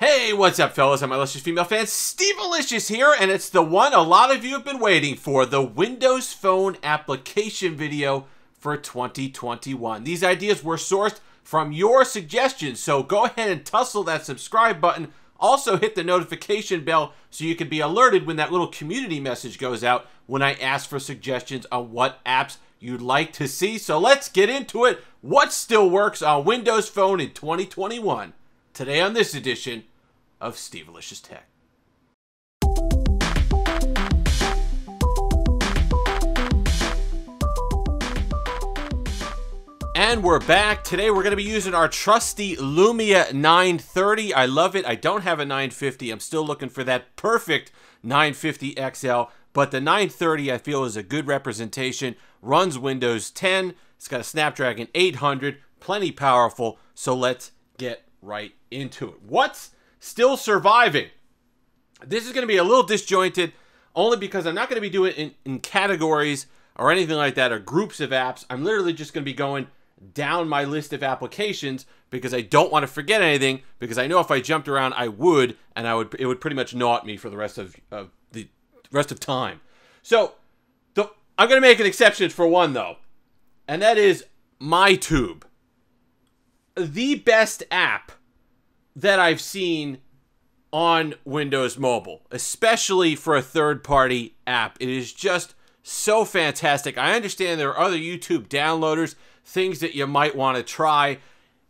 Hey, what's up, fellas? I'm Malicious Female Fans. Steve Malicious here, and it's the one a lot of you have been waiting for, the Windows Phone application video for 2021. These ideas were sourced from your suggestions, so go ahead and tussle that subscribe button. Also hit the notification bell so you can be alerted when that little community message goes out when I ask for suggestions on what apps you'd like to see. So let's get into it. What still works on Windows Phone in 2021? Today on this edition of Stevelicious Tech. And we're back. Today we're going to be using our trusty Lumia 930. I love it. I don't have a 950. I'm still looking for that perfect 950 XL, but the 930 I feel is a good representation. Runs Windows 10. It's got a Snapdragon 800, plenty powerful. So let's get right into it. What's still surviving. This is going to be a little disjointed only because I'm not going to be doing it in, in categories or anything like that or groups of apps. I'm literally just going to be going down my list of applications because I don't want to forget anything because I know if I jumped around I would and I would it would pretty much gnaw at me for the rest of, of the rest of time. So the, I'm going to make an exception for one though. And that is MyTube. The best app that I've seen on Windows Mobile, especially for a third party app. It is just so fantastic. I understand there are other YouTube downloaders, things that you might want to try.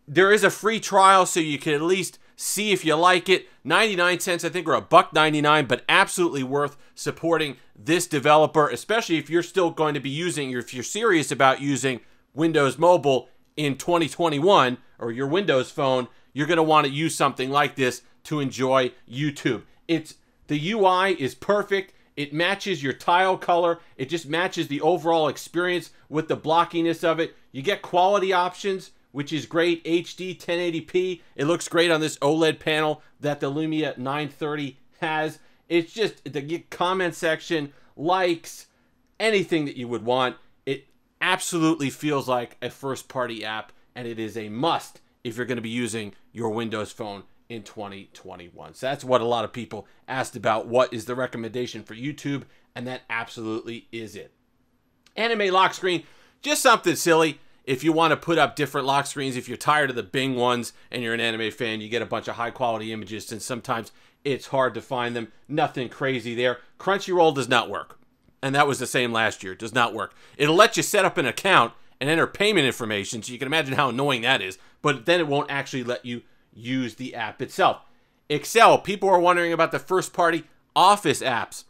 There is a free trial, so you can at least see if you like it. 99 cents, I think, or a buck 99, but absolutely worth supporting this developer, especially if you're still going to be using, or if you're serious about using Windows Mobile in 2021 or your Windows phone you're going to want to use something like this to enjoy YouTube. It's the UI is perfect. It matches your tile color. It just matches the overall experience with the blockiness of it. You get quality options, which is great. HD 1080p. It looks great on this OLED panel that the Lumia 930 has. It's just the comment section, likes, anything that you would want. It absolutely feels like a first party app and it is a must if you're going to be using your Windows phone in 2021. So that's what a lot of people asked about. What is the recommendation for YouTube? And that absolutely is it. Anime lock screen, just something silly. If you want to put up different lock screens, if you're tired of the Bing ones and you're an anime fan, you get a bunch of high quality images and sometimes it's hard to find them. Nothing crazy there. Crunchyroll does not work. And that was the same last year. It does not work. It'll let you set up an account and enter payment information. So you can imagine how annoying that is but then it won't actually let you use the app itself. Excel, people are wondering about the first party Office apps.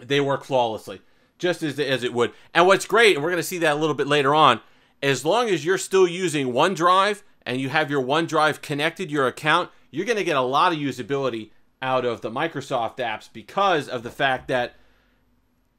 They work flawlessly, just as, as it would. And what's great, and we're going to see that a little bit later on, as long as you're still using OneDrive and you have your OneDrive connected, your account, you're going to get a lot of usability out of the Microsoft apps because of the fact that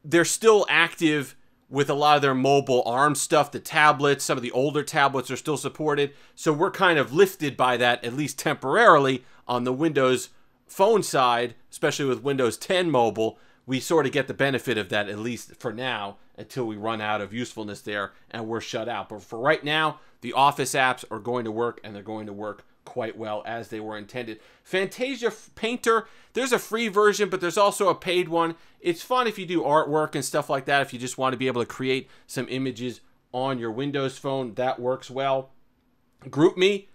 they're still active with a lot of their mobile ARM stuff, the tablets, some of the older tablets are still supported. So we're kind of lifted by that, at least temporarily, on the Windows phone side, especially with Windows 10 mobile. We sort of get the benefit of that, at least for now, until we run out of usefulness there and we're shut out. But for right now, the Office apps are going to work and they're going to work quite well as they were intended. Fantasia Painter, there's a free version, but there's also a paid one. It's fun if you do artwork and stuff like that, if you just want to be able to create some images on your Windows phone, that works well. GroupMe,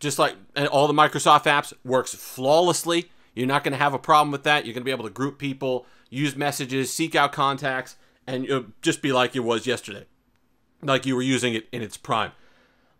just like all the Microsoft apps, works flawlessly. You're not going to have a problem with that. You're going to be able to group people, use messages, seek out contacts, and just be like it was yesterday, like you were using it in its prime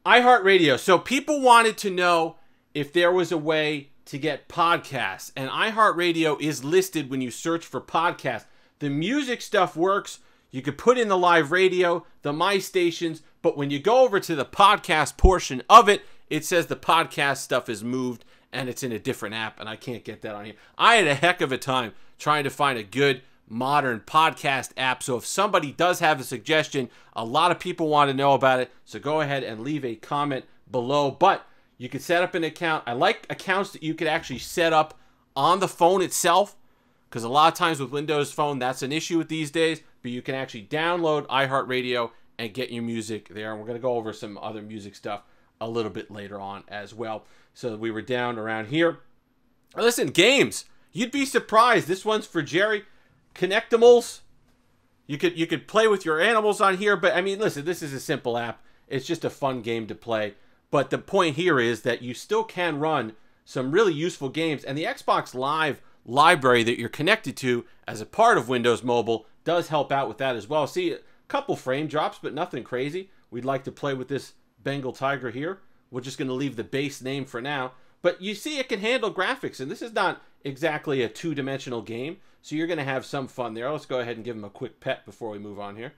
iHeartRadio. So people wanted to know if there was a way to get podcasts, and iHeartRadio is listed when you search for podcasts. The music stuff works. You could put in the live radio, the My Stations, but when you go over to the podcast portion of it, it says the podcast stuff is moved and it's in a different app, and I can't get that on here. I had a heck of a time trying to find a good modern podcast app. So if somebody does have a suggestion, a lot of people want to know about it. So go ahead and leave a comment below. But you can set up an account. I like accounts that you could actually set up on the phone itself because a lot of times with Windows Phone, that's an issue with these days. But you can actually download iHeartRadio and get your music there. And we're going to go over some other music stuff a little bit later on as well. So we were down around here. Listen, games. You'd be surprised. This one's for Jerry connectimals. You could you could play with your animals on here, but I mean, listen, this is a simple app. It's just a fun game to play. But the point here is that you still can run some really useful games, and the Xbox Live library that you're connected to as a part of Windows Mobile does help out with that as well. See, a couple frame drops, but nothing crazy. We'd like to play with this Bengal Tiger here. We're just going to leave the base name for now. But you see, it can handle graphics, and this is not exactly a two-dimensional game. So you're going to have some fun there. Let's go ahead and give him a quick pet before we move on here.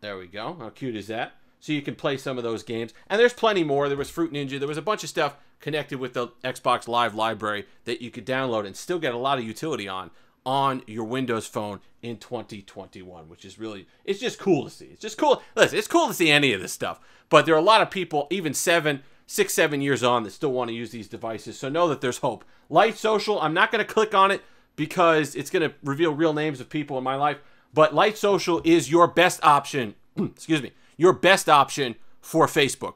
There we go. How cute is that? So you can play some of those games. And there's plenty more. There was Fruit Ninja. There was a bunch of stuff connected with the Xbox Live library that you could download and still get a lot of utility on on your Windows phone in 2021, which is really, it's just cool to see. It's just cool. Listen, it's cool to see any of this stuff, but there are a lot of people, even seven, six, seven years on, that still want to use these devices. So know that there's hope. Light Social, I'm not going to click on it because it's going to reveal real names of people in my life. But Light Social is your best option. excuse me, your best option for Facebook.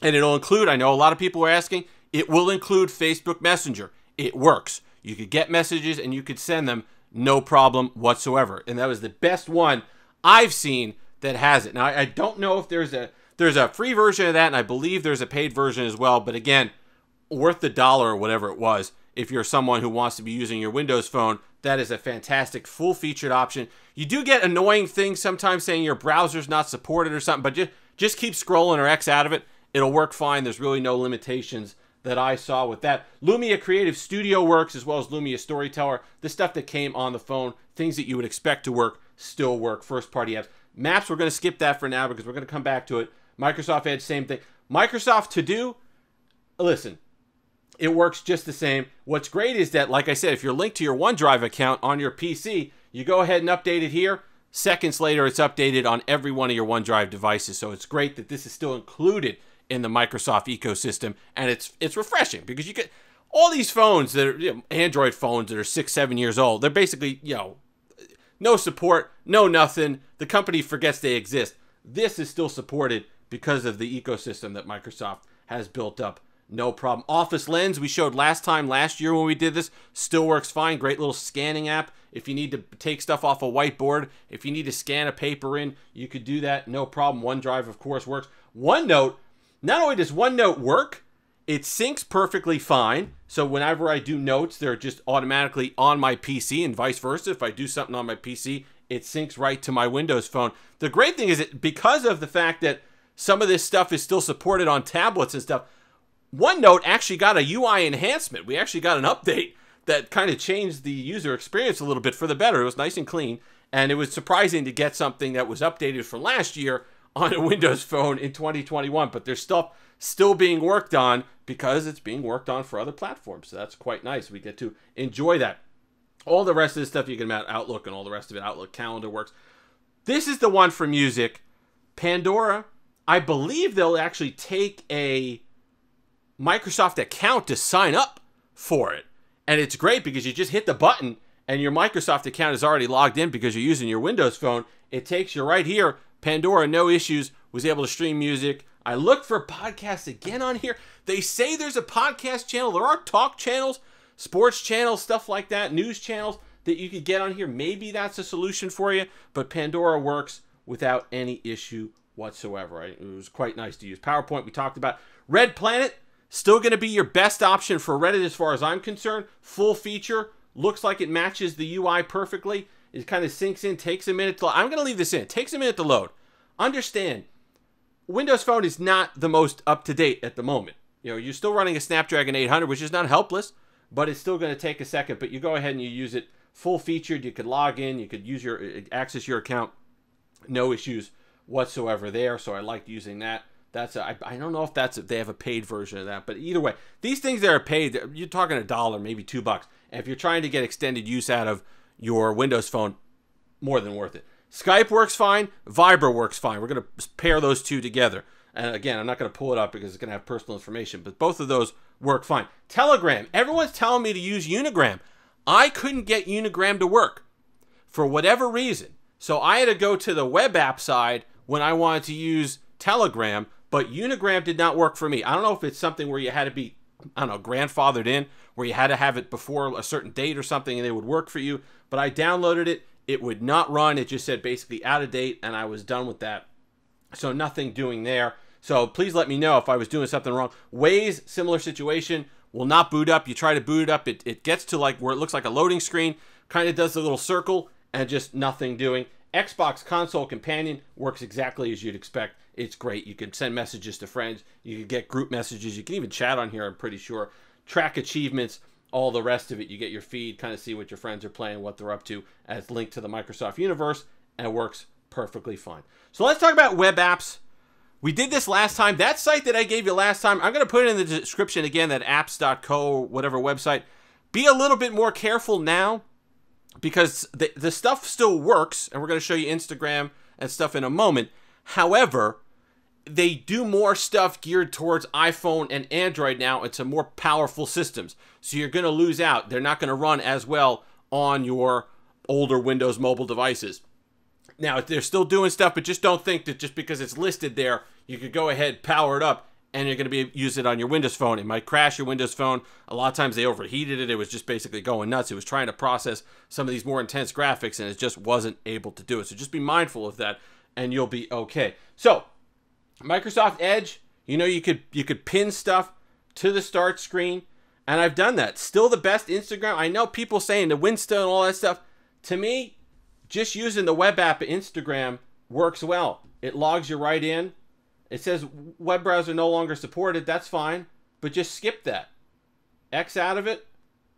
And it'll include, I know a lot of people are asking, it will include Facebook Messenger. It works. You could get messages and you could send them no problem whatsoever. And that was the best one I've seen that has it. Now I don't know if there's a there's a free version of that and I believe there's a paid version as well, but again, worth the dollar or whatever it was if you're someone who wants to be using your Windows phone, that is a fantastic full featured option. You do get annoying things sometimes saying your browser's not supported or something, but just, just keep scrolling or X out of it. It'll work fine. There's really no limitations that I saw with that. Lumia Creative Studio works as well as Lumia Storyteller. The stuff that came on the phone, things that you would expect to work, still work. First party apps. Maps, we're going to skip that for now because we're going to come back to it. Microsoft Edge, same thing. Microsoft To Do, listen, it works just the same. What's great is that, like I said, if you're linked to your OneDrive account on your PC, you go ahead and update it here. Seconds later, it's updated on every one of your OneDrive devices. So it's great that this is still included in the Microsoft ecosystem, and it's it's refreshing because you get all these phones that are you know, Android phones that are six, seven years old. They're basically you know no support, no nothing. The company forgets they exist. This is still supported because of the ecosystem that Microsoft has built up no problem. Office Lens, we showed last time, last year when we did this, still works fine. Great little scanning app. If you need to take stuff off a whiteboard, if you need to scan a paper in, you could do that. No problem. OneDrive, of course, works. OneNote, not only does OneNote work, it syncs perfectly fine. So whenever I do notes, they're just automatically on my PC and vice versa. If I do something on my PC, it syncs right to my Windows phone. The great thing is that because of the fact that some of this stuff is still supported on tablets and stuff, OneNote actually got a UI enhancement. We actually got an update that kind of changed the user experience a little bit for the better. It was nice and clean, and it was surprising to get something that was updated from last year on a Windows phone in 2021. But there's stuff still being worked on because it's being worked on for other platforms. So that's quite nice. We get to enjoy that. All the rest of the stuff you can about Outlook and all the rest of it, Outlook calendar works. This is the one for music. Pandora, I believe they'll actually take a Microsoft account to sign up for it. And it's great because you just hit the button and your Microsoft account is already logged in because you're using your Windows phone. It takes you right here. Pandora, no issues, was able to stream music. I looked for podcasts again on here. They say there's a podcast channel. There are talk channels, sports channels, stuff like that, news channels that you could get on here. Maybe that's a solution for you, but Pandora works without any issue whatsoever. It was quite nice to use. PowerPoint, we talked about. Red Planet, Still going to be your best option for Reddit as far as I'm concerned. Full feature. Looks like it matches the UI perfectly. It kind of sinks in, takes a minute to I'm going to leave this in. It takes a minute to load. Understand, Windows Phone is not the most up to date at the moment. You know, you're still running a Snapdragon 800, which is not helpless, but it's still going to take a second. But you go ahead and you use it full featured. You could log in, you could use your access your account, no issues whatsoever there. So I liked using that. That's I I, don't know if that's they have a paid version of that, but either way, these things that are paid, you're talking a dollar, maybe two bucks. And if you're trying to get extended use out of your Windows phone, more than worth it. Skype works fine, Viber works fine. We're gonna pair those two together. And again, I'm not gonna pull it up because it's gonna have personal information, but both of those work fine. Telegram, everyone's telling me to use Unigram. I couldn't get Unigram to work for whatever reason. So I had to go to the web app side when I wanted to use Telegram. But Unigram did not work for me. I don't know if it's something where you had to be, I don't know, grandfathered in, where you had to have it before a certain date or something and it would work for you. But I downloaded it. It would not run. It just said basically out of date, and I was done with that. So nothing doing there. So please let me know if I was doing something wrong. Waze, similar situation, will not boot up. You try to boot it up, it, it gets to like where it looks like a loading screen, kind of does a little circle, and just nothing doing. Xbox console companion works exactly as you'd expect. It's great. You can send messages to friends. You can get group messages. You can even chat on here, I'm pretty sure. Track achievements, all the rest of it. You get your feed, kind of see what your friends are playing, what they're up to, As linked to the Microsoft universe, and it works perfectly fine. So let's talk about web apps. We did this last time. That site that I gave you last time, I'm going to put it in the description again, that apps.co, whatever website. Be a little bit more careful now because the, the stuff still works, and we're going to show you Instagram and stuff in a moment. However, they do more stuff geared towards iPhone and Android now. It's a more powerful systems. So you're going to lose out. They're not going to run as well on your older Windows mobile devices. Now, they're still doing stuff, but just don't think that just because it's listed there, you could go ahead, power it up, and you're going to be use it on your Windows phone. It might crash your Windows phone. A lot of times they overheated it. It was just basically going nuts. It was trying to process some of these more intense graphics and it just wasn't able to do it. So just be mindful of that and you'll be okay. So Microsoft Edge, you know you could you could pin stuff to the start screen and I've done that. Still the best Instagram. I know people saying the Winston and all that stuff. To me, just using the web app Instagram works well. It logs you right in it says web browser no longer supported. That's fine, but just skip that. X out of it,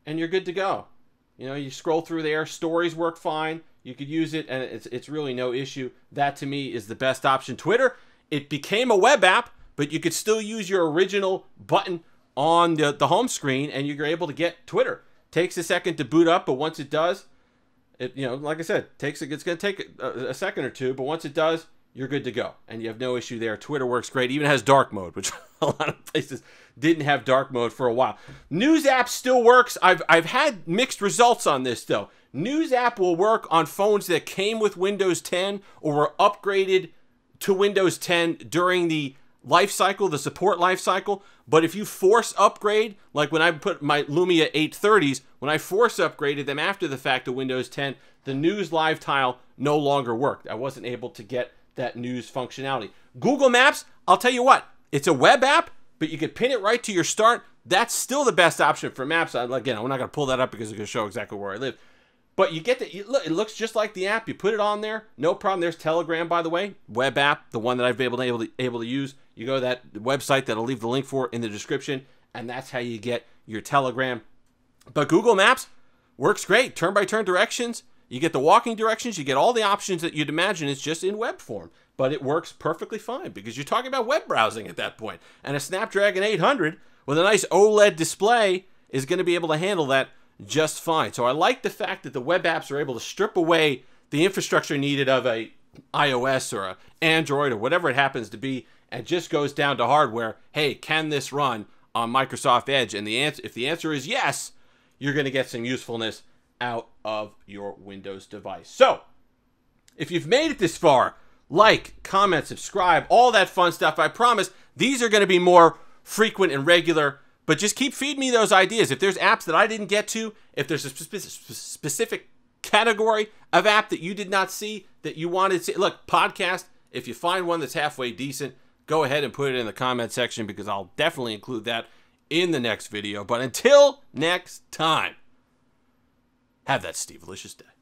and you're good to go. You know, you scroll through there. Stories work fine. You could use it, and it's it's really no issue. That to me is the best option. Twitter, it became a web app, but you could still use your original button on the, the home screen, and you're able to get Twitter. Takes a second to boot up, but once it does, it you know, like I said, takes it's going to take a, a second or two, but once it does, you're good to go and you have no issue there twitter works great even has dark mode which a lot of places didn't have dark mode for a while news app still works i've i've had mixed results on this though news app will work on phones that came with windows 10 or were upgraded to windows 10 during the life cycle the support life cycle but if you force upgrade like when i put my lumia 830s when i force upgraded them after the fact to windows 10 the news live tile no longer worked i wasn't able to get that news functionality. Google Maps, I'll tell you what, it's a web app, but you can pin it right to your start. That's still the best option for maps. again, I'm not going to pull that up because it can show exactly where I live. But you get the, look, it looks just like the app. You put it on there, no problem. There's Telegram, by the way, web app, the one that I've been able to, able to, able to use. You go to that website that I'll leave the link for in the description, and that's how you get your Telegram. But Google Maps works great. turn by -turn directions you get the walking directions, you get all the options that you'd imagine is just in web form. But it works perfectly fine because you're talking about web browsing at that point. And a Snapdragon 800 with a nice OLED display is going to be able to handle that just fine. So I like the fact that the web apps are able to strip away the infrastructure needed of a iOS or a Android or whatever it happens to be and just goes down to hardware. Hey, can this run on Microsoft Edge? And the answer if the answer is yes, you're going to get some usefulness out of your Windows device. So, if you've made it this far, like, comment, subscribe, all that fun stuff. I promise these are going to be more frequent and regular, but just keep feeding me those ideas. If there's apps that I didn't get to, if there's a specific category of app that you did not see that you wanted to see, look, podcast, if you find one that's halfway decent, go ahead and put it in the comment section because I'll definitely include that in the next video. But until next time. Have that Steve Delicious day.